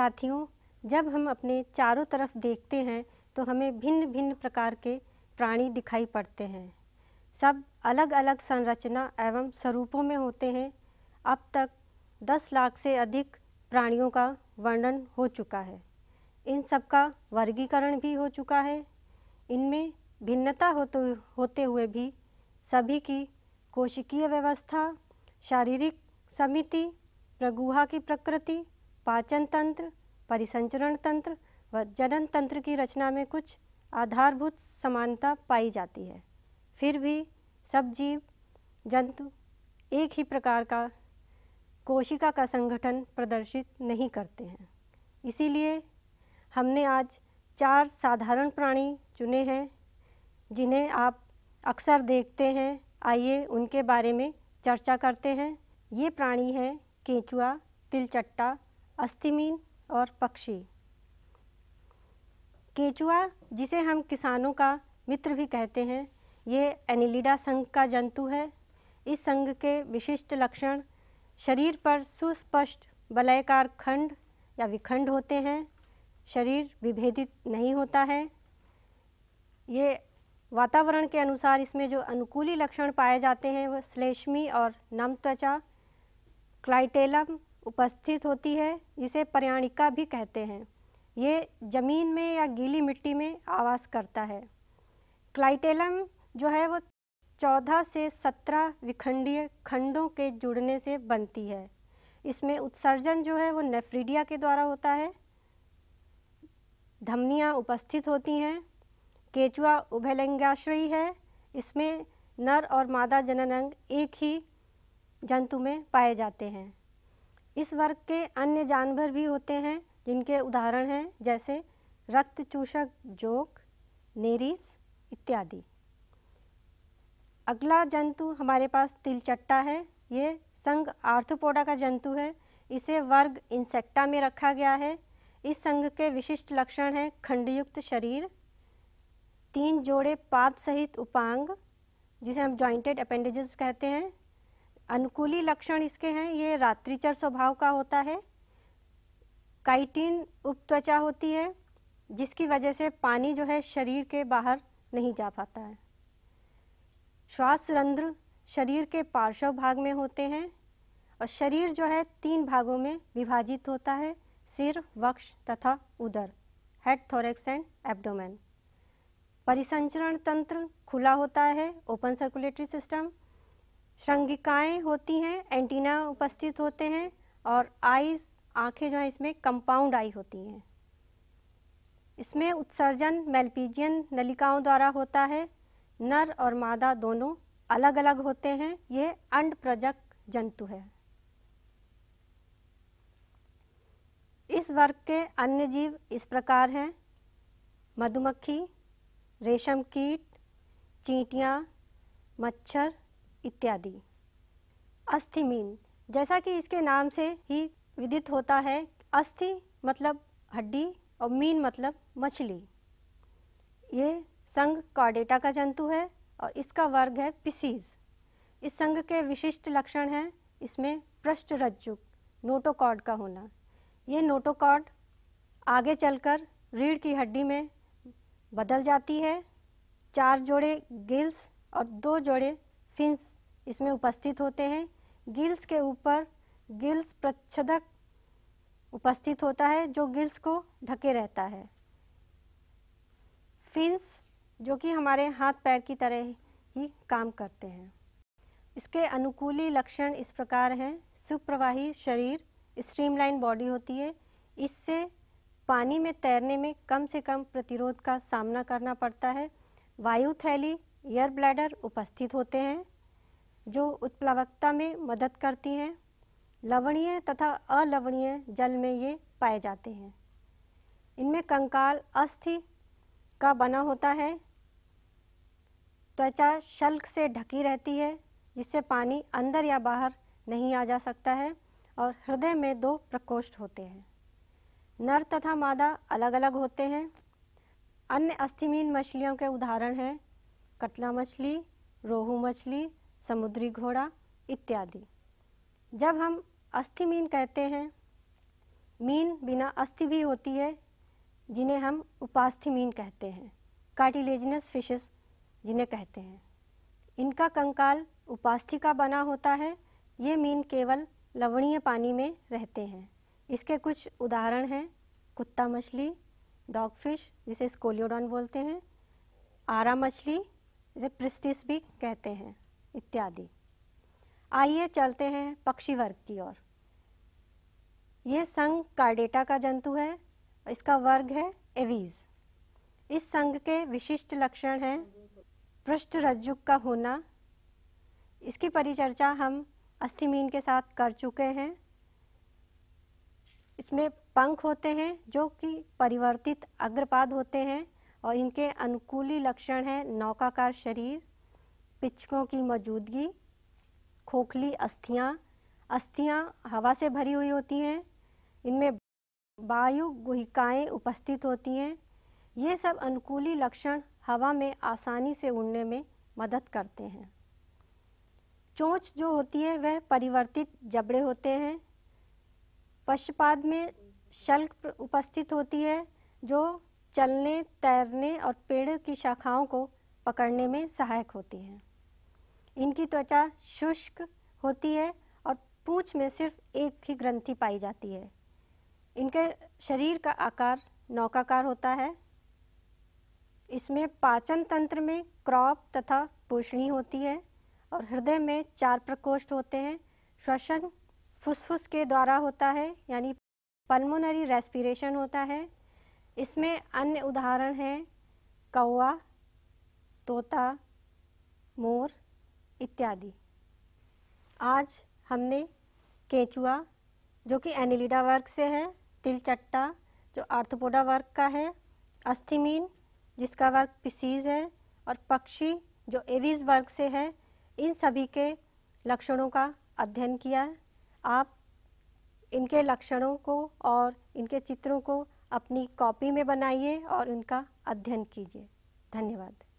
साथियों जब हम अपने चारों तरफ देखते हैं तो हमें भिन्न भिन्न प्रकार के प्राणी दिखाई पड़ते हैं सब अलग अलग संरचना एवं स्वरूपों में होते हैं अब तक 10 लाख से अधिक प्राणियों का वर्णन हो चुका है इन सब का वर्गीकरण भी हो चुका है इनमें भिन्नता होते होते हुए भी सभी की कोशिकीय व्यवस्था शारीरिक समिति प्रगुहा की प्रकृति पाचन तंत्र परिसंचरण तंत्र व जनन तंत्र की रचना में कुछ आधारभूत समानता पाई जाती है फिर भी सब जीव जंतु एक ही प्रकार का कोशिका का संगठन प्रदर्शित नहीं करते हैं इसीलिए हमने आज चार साधारण प्राणी चुने हैं जिन्हें आप अक्सर देखते हैं आइए उनके बारे में चर्चा करते हैं ये प्राणी हैं केंचुआ तिलचट्टा अस्थिमीन और पक्षी केचुआ जिसे हम किसानों का मित्र भी कहते हैं ये एनिलिडा संघ का जंतु है इस संघ के विशिष्ट लक्षण शरीर पर सुस्पष्ट बलयकार खंड या विखंड होते हैं शरीर विभेदित नहीं होता है ये वातावरण के अनुसार इसमें जो अनुकूली लक्षण पाए जाते हैं वह श्लेष्मी और नम त्वचा क्लाइटेलम उपस्थित होती है इसे पर्याणिका भी कहते हैं ये ज़मीन में या गीली मिट्टी में आवास करता है क्लाइटेलम जो है वो चौदह से सत्रह विखंडीय खंडों के जुड़ने से बनती है इसमें उत्सर्जन जो है वो नेफ्रीडिया के द्वारा होता है धमनियाँ उपस्थित होती हैं केचुआ उभलिंगाश्रयी है इसमें नर और मादा जनन एक ही जंतु में पाए जाते हैं इस वर्ग के अन्य जानवर भी होते हैं जिनके उदाहरण हैं जैसे रक्त चूषक जोक नेरिस इत्यादि अगला जंतु हमारे पास तिलचट्टा है ये संघ आर्थोपोडा का जंतु है इसे वर्ग इंसेक्टा में रखा गया है इस संघ के विशिष्ट लक्षण हैं खंडयुक्त शरीर तीन जोड़े पाद सहित उपांग जिसे हम जॉइंटेड अपेंडेजेस कहते हैं अनुकूली लक्षण इसके हैं ये रात्रिचर स्वभाव का होता है काइटिन उपत्वचा होती है जिसकी वजह से पानी जो है शरीर के बाहर नहीं जा पाता है श्वास रंध्र शरीर के पार्श्व भाग में होते हैं और शरीर जो है तीन भागों में विभाजित होता है सिर वक्ष तथा उदर हेड थोरेक्स एंड एब्डोमेन परिसंचरण तंत्र खुला होता है ओपन सर्कुलेटरी सिस्टम श्रृंगिकाएँ होती हैं एंटीना उपस्थित होते हैं और आईज आंखें जो हैं इसमें कंपाउंड आई होती हैं इसमें उत्सर्जन मेलपीजियन नलिकाओं द्वारा होता है नर और मादा दोनों अलग अलग होते हैं यह अंड प्रजक जंतु है इस वर्ग के अन्य जीव इस प्रकार हैं मधुमक्खी रेशम कीट चींटियाँ मच्छर इत्यादि अस्थिमीन जैसा कि इसके नाम से ही विदित होता है अस्थि मतलब हड्डी और मीन मतलब मछली ये संघ कॉडेटा का जंतु है और इसका वर्ग है पिसीज इस संघ के विशिष्ट लक्षण हैं इसमें पृष्ठ रज्जु नोटोकॉड का होना ये नोटोकॉड आगे चलकर रीढ़ की हड्डी में बदल जाती है चार जोड़े गिल्स और दो जोड़े फिंस इसमें उपस्थित होते हैं गिल्स के ऊपर गिल्स प्रच्छदक उपस्थित होता है जो गिल्स को ढके रहता है फिंस जो कि हमारे हाथ पैर की तरह ही काम करते हैं इसके अनुकूली लक्षण इस प्रकार हैं सुप्रवाही शरीर स्ट्रीमलाइन बॉडी होती है इससे पानी में तैरने में कम से कम प्रतिरोध का सामना करना पड़ता है वायु थैली एयर ब्लैडर उपस्थित होते हैं जो उत्प्लावकता में मदद करती हैं लवणीय तथा अलवणीय जल में ये पाए जाते हैं इनमें कंकाल अस्थि का बना होता है त्वचा शल्क से ढकी रहती है जिससे पानी अंदर या बाहर नहीं आ जा सकता है और हृदय में दो प्रकोष्ठ होते हैं नर तथा मादा अलग अलग होते हैं अन्य अस्थिमीन मछलियों के उदाहरण हैं कटला मछली रोहू मछली समुद्री घोड़ा इत्यादि जब हम अस्थि मीन कहते हैं मीन बिना अस्थि भी होती है जिन्हें हम उपास्थि मीन कहते हैं कार्टिलेजिनस फिशेस जिन्हें कहते हैं इनका कंकाल उपास्थि का बना होता है ये मीन केवल लवणीय पानी में रहते हैं इसके कुछ उदाहरण हैं कुत्ता मछली डॉगफिश जिसे स्कोलियोडॉन बोलते हैं आरा मछली इसे प्रिस्टिस भी कहते हैं इत्यादि आइए चलते हैं पक्षी वर्ग की ओर ये संघ कार्डेटा का जंतु है इसका वर्ग है एवीज इस संघ के विशिष्ट लक्षण हैं पृष्ठ रज्जु का होना इसकी परिचर्चा हम अस्थिमीन के साथ कर चुके हैं इसमें पंख होते हैं जो कि परिवर्तित अग्रपाद होते हैं और इनके अनुकूली लक्षण हैं नौकाकार शरीर पिचकों की मौजूदगी खोखली अस्थियाँ अस्थियाँ हवा से भरी हुई होती हैं इनमें वायु गुहिकाएँ उपस्थित होती हैं ये सब अनुकूली लक्षण हवा में आसानी से उड़ने में मदद करते हैं चोंच जो होती है वह परिवर्तित जबड़े होते हैं पश्चपाद में शल्क उपस्थित होती है जो चलने तैरने और पेड़ की शाखाओं को पकड़ने में सहायक होती हैं इनकी त्वचा शुष्क होती है और पूछ में सिर्फ एक ही ग्रंथि पाई जाती है इनके शरीर का आकार नौकाकार होता है इसमें पाचन तंत्र में क्रॉप तथा पोषणी होती है और हृदय में चार प्रकोष्ठ होते हैं श्वसन फुसफुस के द्वारा होता है यानी पल्मोनरी रेस्पिरेशन होता है इसमें अन्य उदाहरण हैं कौआ तोता मोर इत्यादि आज हमने केंचुआ जो कि एनिलिडा वर्ग से है तिलचट्टा जो आर्थपोडा वर्ग का है अस्थिमीन जिसका वर्ग पिसीज है और पक्षी जो एविज वर्ग से है इन सभी के लक्षणों का अध्ययन किया है आप इनके लक्षणों को और इनके चित्रों को अपनी कॉपी में बनाइए और उनका अध्ययन कीजिए धन्यवाद